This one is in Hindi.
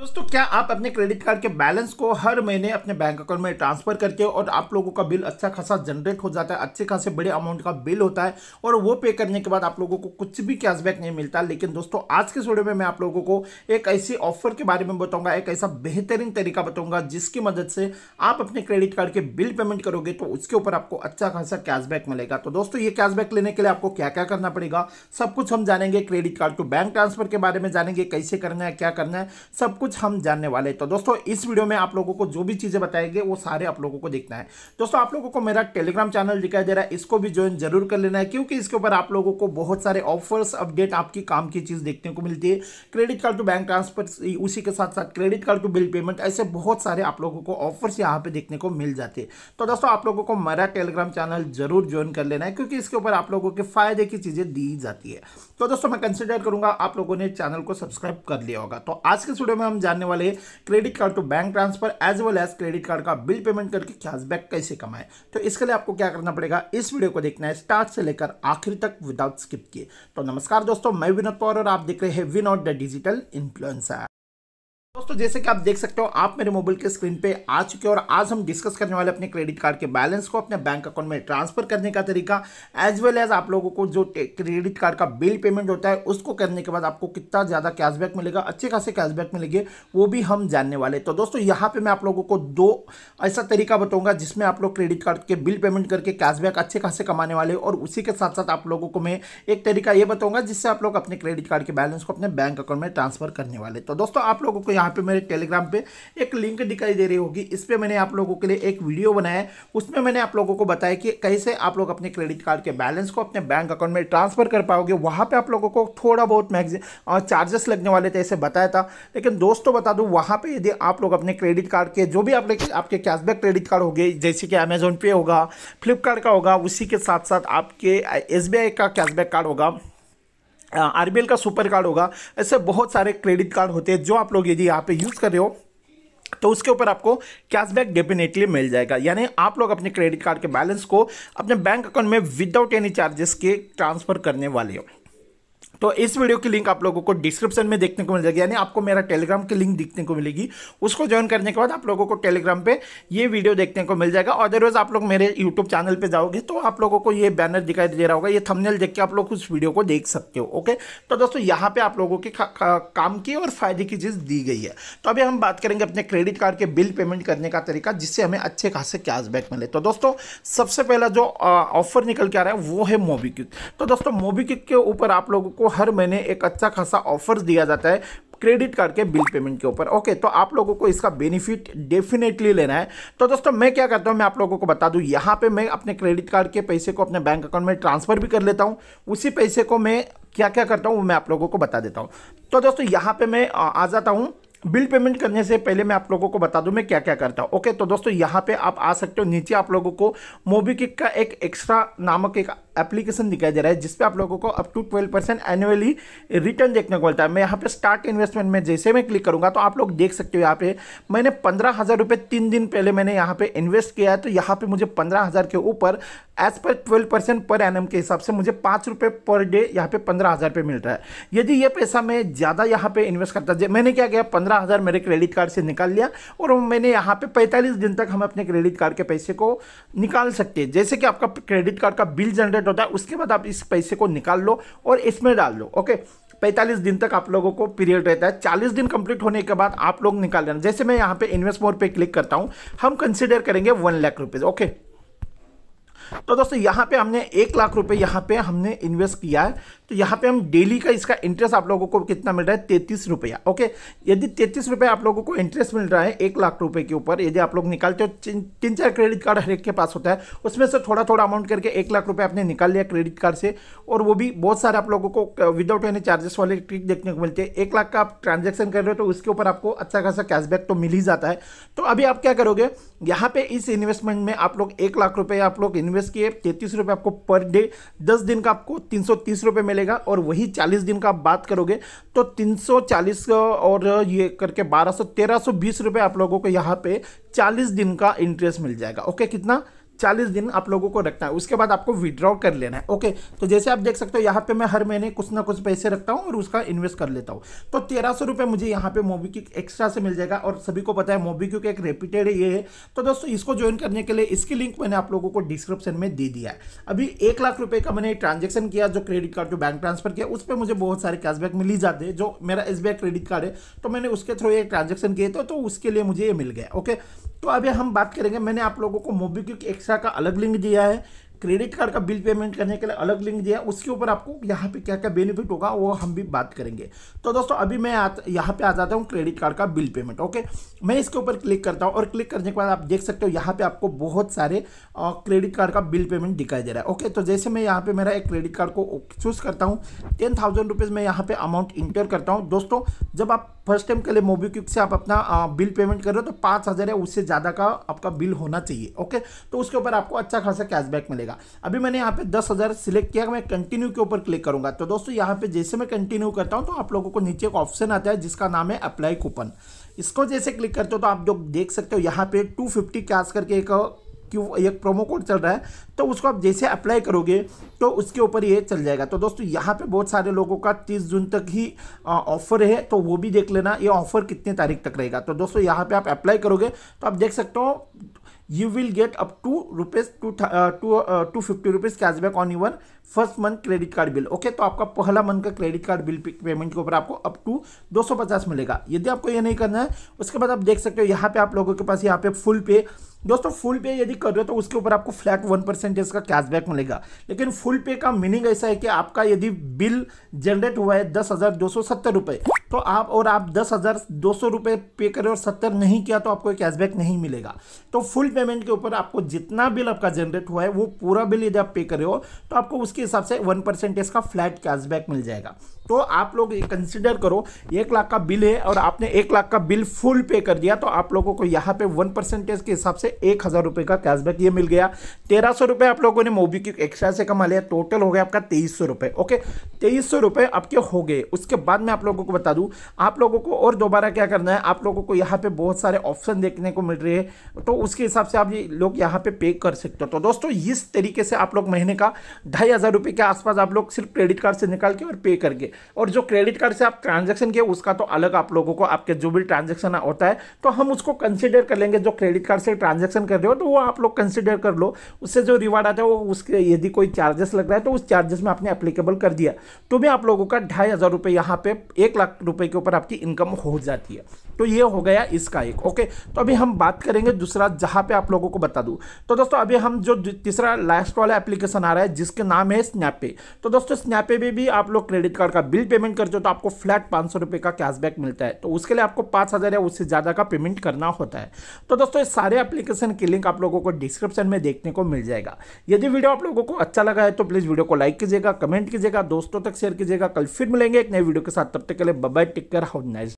दोस्तों क्या आप अपने क्रेडिट कार्ड के बैलेंस को हर महीने अपने बैंक अकाउंट में ट्रांसफर करके और आप लोगों का बिल अच्छा खासा जनरेट हो जाता है अच्छे खासे बड़े अमाउंट का बिल होता है और वो पे करने के बाद आप लोगों को कुछ भी कैशबैक नहीं मिलता लेकिन दोस्तों आज के वीडियो में मैं आप लोगों को एक ऐसी ऑफर के बारे में बताऊंगा एक ऐसा बेहतरीन तरीका बताऊंगा जिसकी मदद से आप अपने क्रेडिट कार्ड के बिल पेमेंट करोगे तो उसके ऊपर आपको अच्छा खासा कैशबैक मिलेगा तो दोस्तों ये कैशबैक लेने के लिए आपको क्या क्या करना पड़ेगा सब कुछ हम जानेंगे credit card to bank transfer के बारे में जानेंगे कैसे करना है क्या करना है सब कुछ कुछ हम जानने वाले तो दोस्तों इस वीडियो में आप लोगों को जो भी चीज़ें बताएंगे वो सारे आप लोगों को देखना है दोस्तों आप लोगों को मेरा टेलीग्राम चैनल दिखाई दे रहा है इसको भी ज्वाइन जरूर कर लेना है क्योंकि इसके ऊपर आप लोगों को बहुत सारे ऑफर्स अपडेट आपकी काम की चीज़ देखने को मिलती है credit card to bank transfer उसी के साथ साथ credit card to bill payment ऐसे बहुत सारे आप लोगों को ऑफर्स यहाँ पे देखने को मिल जाते हैं तो दोस्तों आप लोगों को मेरा टेलीग्राम चैनल जरूर ज्वाइन कर लेना है क्योंकि इसके ऊपर आप लोगों के फायदे की चीज़ें दी जाती है तो दोस्तों मैं कंसिडर करूंगा आप लोगों ने चैनल को सब्सक्राइब कर लिया होगा तो आज के स्टूडियो में हम जानने वाले हैं credit card to bank transfer as well as credit card का बिल पेमेंट करके कैशबैक कैसे कमाए तो इसके लिए आपको क्या करना पड़ेगा इस वीडियो को देखना है स्टार्ट से लेकर आखिर तक विदाउट स्किप किए तो नमस्कार दोस्तों मैं विनोद पवार और आप देख रहे हैं विनोद द डिजिटल इन्फ्लुएंसर दोस्तों जैसे कि आप देख सकते हो आप मेरे मोबाइल के स्क्रीन पे आ चुके और आज हम डिस्कस करने वाले अपने क्रेडिट कार्ड के बैलेंस को अपने बैंक अकाउंट में ट्रांसफर करने का तरीका एज वेल एज आप लोगों को जो क्रेडिट कार्ड का बिल पेमेंट होता है उसको करने के बाद आपको कितना ज़्यादा कैशबैक मिलेगा अच्छे खासे कैशबैक मिलेगी वो भी हम जानने वाले तो दोस्तों यहाँ पर मैं आप लोगों को दो ऐसा तरीका बताऊँगा जिसमें आप लोग क्रेडिट कार्ड के बिल पेमेंट करके कैशबैक अच्छे खासे कमाने वाले और उसी के साथ साथ आप लोगों को मैं एक तरीका ये बताऊँगा जिससे आप लोग अपने क्रेडिट कार्ड के बैलेंस को अपने बैंक अकाउंट में ट्रांसफर करने वाले तो दोस्तों आप लोगों को यहाँ पे मेरे टेलीग्राम पे एक लिंक दिखाई दे रही होगी इस पर मैंने आप लोगों के लिए एक वीडियो बनाया है उसमें मैंने आप लोगों को बताया कि कैसे आप लोग अपने क्रेडिट कार्ड के बैलेंस को अपने बैंक अकाउंट में ट्रांसफर कर पाओगे वहाँ पर आप लोगों को थोड़ा बहुत मैगजीम चार्जेस लगने वाले थे ऐसे बताया था लेकिन दोस्तों बता दूँ वहाँ पर यदि आप लोग अपने क्रेडिट कार्ड के जो भी आप आपके कैशबैक क्रेडिट कार्ड हो गए जैसे कि अमेजोन पे होगा फ्लिपकार्ट का होगा उसी के साथ साथ आपके एस का कैशबैक कार्ड होगा आर का सुपर कार्ड होगा ऐसे बहुत सारे क्रेडिट कार्ड होते हैं जो आप लोग यदि यहाँ पे यूज़ कर रहे हो तो उसके ऊपर आपको कैशबैक डेफिनेटली मिल जाएगा यानी आप लोग अपने क्रेडिट कार्ड के बैलेंस को अपने बैंक अकाउंट में विदाउट एनी चार्जेस के ट्रांसफ़र करने वाले हो तो इस वीडियो की लिंक आप लोगों को डिस्क्रिप्शन में देखने को मिल जाएगी यानी आपको मेरा टेलीग्राम की लिंक देखने को मिलेगी उसको ज्वाइन करने के बाद आप लोगों को टेलीग्राम पे ये वीडियो देखने को मिल जाएगा अदरवाइज आप लोग मेरे यूट्यूब चैनल पे जाओगे तो आप लोगों को ये बैनर दिखाई दे रहा होगा ये थमनेल देख के आप लोग उस वीडियो को देख सकते हो ओके तो दोस्तों यहाँ पे आप लोगों के काम की और फायदे की चीज़ दी गई है तो अभी हम बात करेंगे अपने क्रेडिट कार्ड के बिल पेमेंट करने का तरीका जिससे हमें अच्छे खासे कैशबैक मिले तो दोस्तों सबसे पहला जो ऑफर निकल के आ रहा है वो है मोबीक्विक तो दोस्तों मोबीक्विक के ऊपर आप लोगों को हर महीने एक अच्छा खासा ऑफर दिया जाता है क्रेडिट कार्ड के बिल पेमेंट के ऊपर ओके तो आप लोगों को इसका बेनिफिट डेफिनेटली लेना है तो दोस्तों मैं क्या करता हूँ मैं आप लोगों को बता दूँ यहाँ पे मैं अपने क्रेडिट कार्ड के पैसे को अपने बैंक अकाउंट में ट्रांसफर भी कर लेता हूँ उसी पैसे को मैं क्या क्या करता हूँ वो मैं आप लोगों को बता देता हूँ तो दोस्तों यहाँ पर मैं आ जाता हूँ बिल पेमेंट करने से पहले मैं आप लोगों को बता दूं मैं क्या क्या करता हूं ओके तो दोस्तों यहां पे आप आ सकते हो नीचे आप लोगों को मोबीक्विक का एक एक्स्ट्रा नामक एक एप्लीकेशन दिखाई दे रहा है जिसपे आप लोगों को up to twelve percent annually return देखने को मिलता है मैं यहाँ पे स्टार्ट इन्वेस्टमेंट में जैसे मैं क्लिक करूँगा तो आप लोग देख सकते हो यहाँ पे मैंने पंद्रह हज़ार रुपये तीन दिन पहले मैंने यहाँ पे इन्वेस्ट किया है तो यहाँ पे मुझे पंद्रह हज़ार के ऊपर एज पर ट्वेल्व परसेंट पर एन के हिसाब से मुझे पाँच रुपये पर डे यहाँ पे पंद्रह हज़ार रुपये मिल रहा है यदि ये पैसा मैं ज़्यादा यहाँ पे इन्वेस्ट करता मैंने क्या किया पंद्रह हज़ार मेरे क्रेडिट कार्ड से निकाल लिया और मैंने यहाँ पे पैंतालीस दिन तक हम अपने क्रेडिट कार्ड के पैसे को निकाल सकते हैं जैसे कि आपका क्रेडिट कार्ड का बिल जनरेट होता है उसके बाद आप इस पैसे को निकाल लो और इसमें डाल लो ओके 45 दिन तक आप लोगों को पीरियड रहता है 40 दिन कंप्लीट होने के बाद आप लोग निकाल लेना जैसे मैं यहाँ पे इन्वेस्ट मोर पे क्लिक करता हूँ हम कंसिडर करेंगे वन लाख रुपीज़ ओके तो दोस्तों यहाँ पे हमने एक लाख रुपए यहाँ पे हमने इन्वेस्ट किया है तो यहाँ पे हम डेली का इसका इंटरेस्ट आप लोगों को कितना मिल रहा है तैतीस रुपया ओके यदि तैतीस रुपया आप लोगों को इंटरेस्ट मिल रहा है एक लाख रुपये के ऊपर यदि आप लोग निकालते हो तीन चार क्रेडिट कार्ड हर एक के पास होता है उसमें से थोड़ा थोड़ा अमाउंट करके एक लाख रुपये आपने निकाल लिया क्रेडिट कार्ड से और वो भी बहुत सारे आप लोगों को विदाउट एनी चार्जेस वाले ट्रिक देखने को मिलते हैं एक लाख का आप ट्रांजेक्शन कर रहे हो तो उसके ऊपर आपको अच्छा खासा कैशबैक तो मिल ही जाता है तो अभी आप क्या करोगे यहाँ पे इस इन्वेस्टमेंट में आप लोग एक लाख रुपये आप लोग इन्वेस्ट किए तैतीस रुपये आपको पर डे दस दिन का आपको तीन सौ तीस रुपये मिले चलेगा और वही चालीस दिन का आप बात करोगे तो तीन और ये करके बारह सौ आप लोगों को यहाँ पे चालीस दिन का इंटरेस्ट मिल जाएगा ओके कितना चालीस दिन आप लोगों को रखना है उसके बाद आपको विड्रॉ कर लेना है ओके तो जैसे आप देख सकते हो यहाँ पे मैं हर महीने कुछ ना कुछ पैसे रखता हूँ और उसका इन्वेस्ट कर लेता हूँ तो तेरह सौ रुपये मुझे यहाँ पे मोबीक्विक एक्स्ट्रा से मिल जाएगा और सभी को पता है मोबीक्विक एक रेप्यूटेड ये है तो दोस्तों इसको ज्वाइन करने के लिए इसकी लिंक मैंने आप लोगों को डिस्क्रिप्शन में दे दिया है अभी एक लाख रुपये का मैंने ट्रांजेक्शन किया जो क्रेडिट कार्ड जो बैंक ट्रांसफर किया उस पर मुझे बहुत सारे कैशबैक मिल ही जाते हैं जो मेरा एस क्रेडिट कार्ड है तो मैंने उसके थ्रू एक ट्रांजेक्शन किए थे तो उसके लिए मुझे ये मिल गया ओके तो अभी हम बात करेंगे मैंने आप लोगों को मोबी क्विक एक्स्ट्रा का अलग लिंक दिया है क्रेडिट कार्ड का बिल पेमेंट करने के लिए अलग लिंक दिया उसके ऊपर आपको यहाँ पे क्या क्या बेनिफिट होगा वो हम भी बात करेंगे तो दोस्तों अभी मैं यहाँ पे आ जाता हूँ क्रेडिट कार्ड का बिल पेमेंट ओके मैं इसके ऊपर क्लिक करता हूँ और क्लिक करने के बाद आप देख सकते हो यहाँ पे आपको बहुत सारे क्रेडिट कार्ड का बिल पेमेंट दिखाई दे रहा है ओके तो जैसे मैं यहाँ पे मेरा एक क्रेडिट कार्ड को चूज़ करता हूँ टेन थाउजेंड रुपीज़ मैं यहाँ पे अमाउंट इंटर करता हूँ दोस्तों जब आप फर्स्ट टाइम के लिए मोबीक्विक से आप अपना बिल पेमेंट कर रहे हो तो पाँच हज़ार या उससे ज़्यादा का आपका बिल होना चाहिए ओके तो उसके ऊपर आपको अच्छा खासा कैशबैक मिलेगा मिलेगा अभी मैंने यहाँ पे दस हज़ार सिलेक्ट किया मैं कंटिन्यू के ऊपर क्लिक करूँगा तो दोस्तों यहाँ पे जैसे मैं कंटिन्यू करता हूँ तो आप लोगों को नीचे एक ऑप्शन आता है जिसका नाम है अप्लाई कूपन इसको जैसे क्लिक करते हो तो आप जो देख सकते हो यहाँ पे टू फिफ्टी करके एक क्यों एक प्रोमो कोड चल रहा है तो उसको आप जैसे अप्लाई करोगे तो उसके ऊपर ये चल जाएगा तो दोस्तों यहाँ पे बहुत सारे लोगों का 30 जून तक ही ऑफर है तो वो भी देख लेना ये ऑफर कितने तारीख तक रहेगा तो दोस्तों यहाँ पे आप अप्लाई करोगे तो आप देख सकते हो you will get up to rupees to, uh, to uh, 250 rupees cashback on your first month credit card bill okay तो आपका पहला मंथ का क्रेडिट कार्ड बिल पेमेंट के ऊपर आपको अप टू 250 मिलेगा यदि आपको ये नहीं करना है उसके बाद आप देख सकते हो यहाँ पे आप लोगों के पास यहाँ पे फुल पे दोस्तों फुल पे यदि कर रहे हो तो उसके ऊपर आपको फ्लैट वन परसेंटेज का कैशबैक मिलेगा लेकिन फुल पे का मीनिंग ऐसा है कि आपका यदि बिल जनरेट हुआ है दस हज़ार दो सौ सत्तर रुपये तो आप और आप दस हज़ार दो सौ रुपये पे करे और सत्तर नहीं किया तो आपको कैशबैक नहीं मिलेगा तो फुल पेमेंट के ऊपर आपको जितना बिल आपका जनरेट हुआ है वो पूरा बिल यदि आप पे करे हो तो आपको उसके के हिसाब से वन परसेंटेज का फ्लैट कैशबैक मिल जाएगा तो आप लोग ये कंसिडर करो एक लाख का बिल है और आपने एक लाख का बिल फुल पे कर दिया तो आप लोगों को यहाँ पे वन परसेंटेज के हिसाब से एक हज़ार रुपये का कैशबैक ये मिल गया तेरह सौ रुपये आप लोगों ने मोबी क्विक एक्स्ट्रा से कमा लिया टोटल हो गया आपका तेईस सौ रुपये ओके तेईस सौ रुपये आपके हो गए उसके बाद मैं आप लोगों को बता दूँ आप लोगों को और दोबारा क्या करना है आप लोगों को यहाँ पर बहुत सारे ऑप्शन देखने को मिल रहे हैं तो उसके हिसाब से आप ये लोग यहाँ पर पे कर सकते हो तो दोस्तों इस तरीके से आप लोग महीने का ढाई हज़ार रुपये के आसपास आप लोग सिर्फ क्रेडिट कार्ड से निकाल के और पे करके और जो क्रेडिट कार्ड से आप ट्रांजेक्शन किए उसका तो अलग आप लोगों को आपके जो भी ट्रांजेक्शन होता है तो हम उसको कंसिडर कर लेंगे जो क्रेडिट कार्ड से ट्रांजेक्शन कर रहे हो तो वो आप लोग कंसिडर कर लो उससे जो रिवार्ड आता है वो उसके यदि कोई चार्जेस लग रहा है तो उस चार्जेस में आपने अप्लीकेबल कर दिया तो भी आप लोगों का ढाई हज़ार रुपये यहाँ पे एक लाख रुपये के ऊपर आपकी इनकम हो जाती है तो ये हो गया इसका एक ओके तो अभी हम बात करेंगे दूसरा जहाँ पे आप लोगों को बता दूँ तो दोस्तों अभी हम जो तीसरा लास्ट वाला एप्लीकेशन आ रहा है जिसके नाम है स्नैपे तो दोस्तों स्नैपे में भी, भी आप लोग क्रेडिट कार्ड का बिल पेमेंट करते हो तो आपको फ्लैट पाँच सौ का कैशबैक मिलता है तो उसके लिए आपको पाँच हज़ार या उससे ज़्यादा का पेमेंट करना होता है तो दोस्तों इस सारे एप्लीकेशन की लिंक आप लोगों को डिस्क्रिप्शन में देखने को मिल जाएगा यदि वीडियो आप लोगों को अच्छा लगा है तो प्लीज़ वीडियो को लाइक कीजिएगा कमेंट कीजिएगा दोस्तों तक शेयर कीजिएगा कल फिर मिलेंगे एक नए वीडियो के साथ तब तक के लिए bye take care how nice